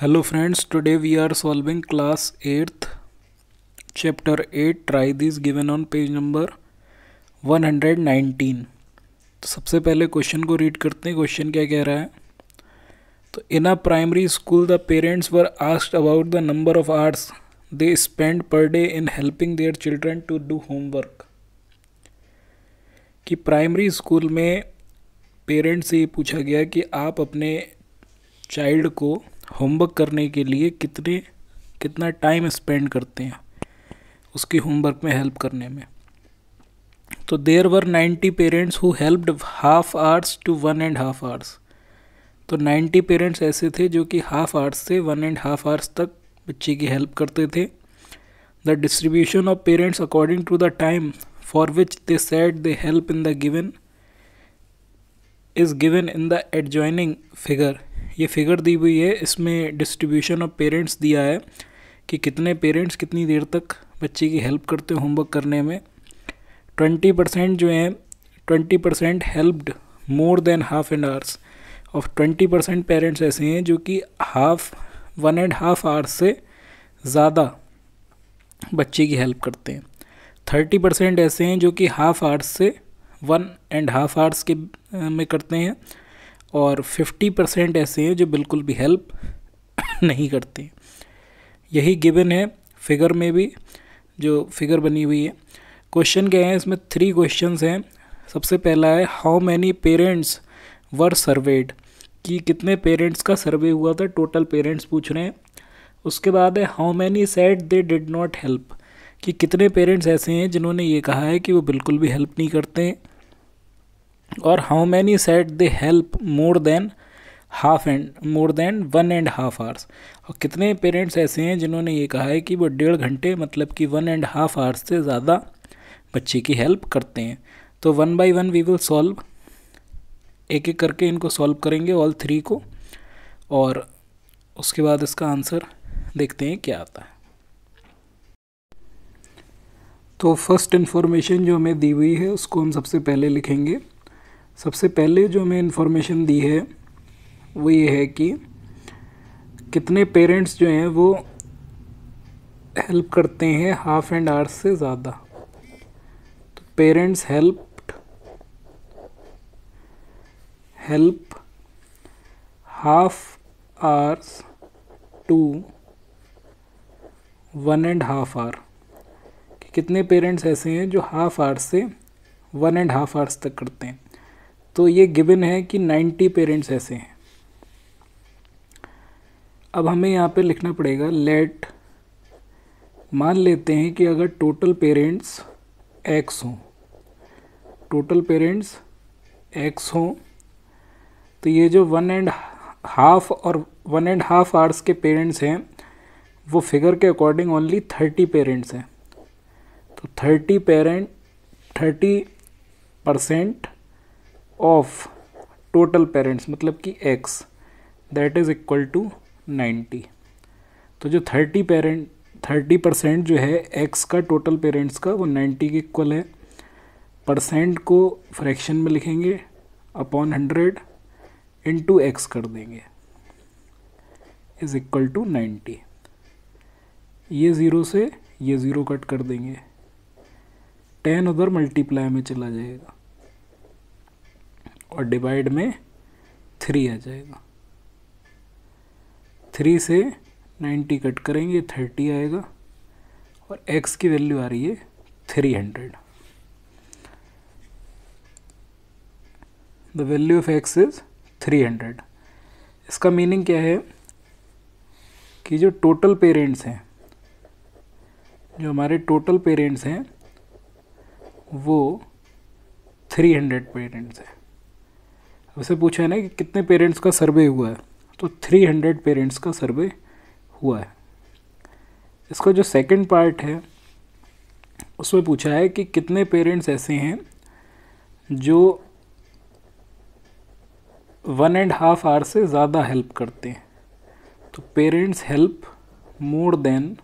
hello friends today we are solving class eighth chapter eight try this given on page number 119 तो सबसे पहले question को read करते हैं क्वेश्चन क्या कह रहा है तो in a primary school the parents were asked about the number of hours they spend per day in helping their children to do homework कि प्राइमरी स्कूल में पेरेंट्स से ये पूछा गया कि आप अपने चाइल्ड को होमवर्क करने के लिए कितने कितना टाइम स्पेंड करते हैं उसकी होमवर्क में हेल्प करने में तो there were ninety parents who helped half hours to one and half hours तो नाइन्टी पेरेंट्स ऐसे थे जो कि हाफ आवर्स से वन एंड हाफ आवर्स तक बच्चे की हेल्प करते थे the distribution of parents according to the time for which they said they help in the given is given in the adjoining figure ये फिगर दी हुई है इसमें डिस्ट्रीब्यूशन ऑफ पेरेंट्स दिया है कि कितने पेरेंट्स कितनी देर तक बच्चे की हेल्प करते हैं होमवर्क करने में ट्वेंटी परसेंट जो हैं twenty percent helped more than half an hours of twenty percent parents ऐसे हैं जो कि half one and half hours से ज़्यादा बच्चे की हेल्प करते हैं थर्टी परसेंट ऐसे हैं जो कि हाफ आवर्स से वन एंड हाफ आवर्स के में करते हैं और 50 परसेंट ऐसे हैं जो बिल्कुल भी हेल्प नहीं करते यही गिवन है फिगर में भी जो फिगर बनी हुई है क्वेश्चन क्या है इसमें थ्री क्वेश्चन हैं सबसे पहला है how many parents were surveyed कि कितने पेरेंट्स का सर्वे हुआ था टोटल पेरेंट्स पूछ रहे हैं उसके बाद है how many said they did not help कि कितने पेरेंट्स ऐसे हैं जिन्होंने ये कहा है कि वो बिल्कुल भी हेल्प नहीं करते हैं और how many said they help more than half and more than one and half hours और कितने पेरेंट्स ऐसे हैं जिन्होंने ये कहा है कि वो डेढ़ घंटे मतलब कि वन एंड हाफ आवर्स से ज़्यादा बच्चे की हेल्प करते हैं तो one by one we will solve एक एक करके इनको सॉल्व करेंगे ऑल थ्री को और उसके बाद इसका आंसर देखते हैं क्या आता है तो फर्स्ट इन्फॉर्मेशन जो हमें दी हुई है उसको हम सबसे पहले लिखेंगे सबसे पहले जो हमें इन्फॉर्मेशन दी है वो ये है कि कितने पेरेंट्स जो हैं वो हेल्प करते हैं हाफ एंड आवर्स से ज़्यादा तो parents help help half hours to one and half hour कि कितने पेरेंट्स ऐसे हैं जो हाफ आवर्स से वन एंड हाफ आवर्स तक करते हैं तो ये गिवन है कि 90 पेरेंट्स ऐसे हैं अब हमें यहाँ पे लिखना पड़ेगा लेट मान लेते हैं कि अगर टोटल पेरेंट्स एक्स हों टोटल पेरेंट्स एक्स हों तो ये जो वन एंड हाफ और वन एंड हाफ आर्स के पेरेंट्स हैं वो फिगर के अकॉर्डिंग ओनली थर्टी पेरेंट्स हैं तो thirty parent thirty percent of total parents मतलब कि X that is equal to 90 तो जो थर्टी पेरेंट थर्टी परसेंट जो है एक्स का टोटल पेरेंट्स का वो नाइन्टी के इक्वल है परसेंट को फ्रैक्शन में लिखेंगे अपॉन हंड्रेड इंटू एक्स कर देंगे इज़ इक्वल टू नाइन्टी ये ज़ीरो से ये ज़ीरो कट कर देंगे टेन उधर मल्टीप्लाई में चला जाएगा और डिवाइड में थ्री आ जाएगा थ्री से नाइन्टी कट करेंगे थर्टी आएगा और एक्स की वैल्यू आ रही है three hundred the value of X is three hundred इसका मीनिंग क्या है कि जो टोटल पेरेंट्स हैं जो हमारे टोटल पेरेंट्स हैं वो थ्री हंड्रेड पेरेंट्स हैं वैसे पूछा है ना कि कितने पेरेंट्स का सर्वे हुआ है तो थ्री हंड्रेड पेरेंट्स का सर्वे हुआ है इसका जो सेकंड पार्ट है उसमें पूछा है कि कितने पेरेंट्स ऐसे हैं जो वन एंड हाफ आवर से ज़्यादा हेल्प करते हैं तो parents help more than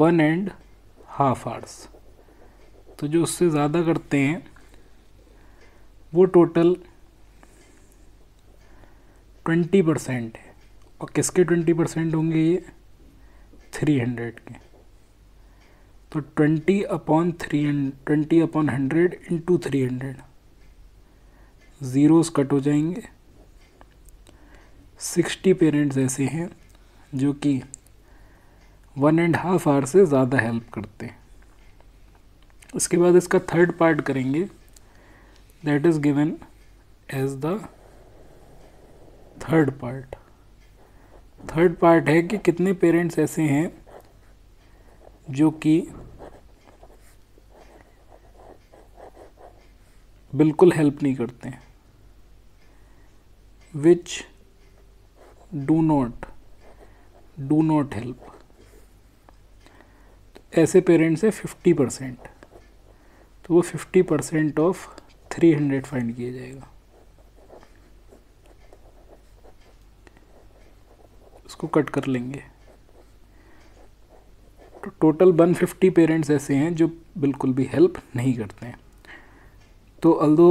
one and half hours तो जो उससे ज़्यादा करते हैं वो टोटल ट्वेंटी परसेंट है और किसके ट्वेंटी परसेंट होंगे ये थ्री हंड्रेड के तो twenty upon three twenty upon hundred into three hundred zeros cut हो जाएंगे सिक्सटी पेरेंट्स ऐसे हैं जो कि वन एंड हाफ आवर से ज़्यादा हेल्प करते हैं उसके बाद इसका थर्ड पार्ट करेंगे that is given as the third part third part है कि कितने पेरेंट्स ऐसे हैं जो कि बिल्कुल हेल्प नहीं करते हैं which do not do not help ऐसे पेरेंट्स है फिफ्टी परसेंट तो वो fifty percent of three hundred find किया जाएगा उसको कट कर लेंगे तो टोटल वन फिफ्टी पेरेंट्स ऐसे हैं जो बिल्कुल भी हेल्प नहीं करते हैं तो although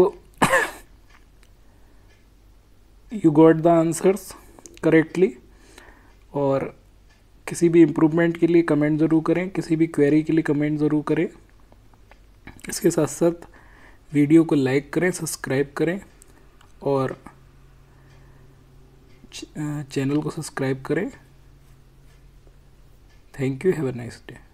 you got the answers correctly और किसी भी इम्प्रूवमेंट के लिए कमेंट ज़रूर करें किसी भी क्वेरी के लिए कमेंट ज़रूर करें इसके साथ साथ वीडियो को लाइक करें सब्सक्राइब करें और चैनल को सब्सक्राइब करें thank you have a nice day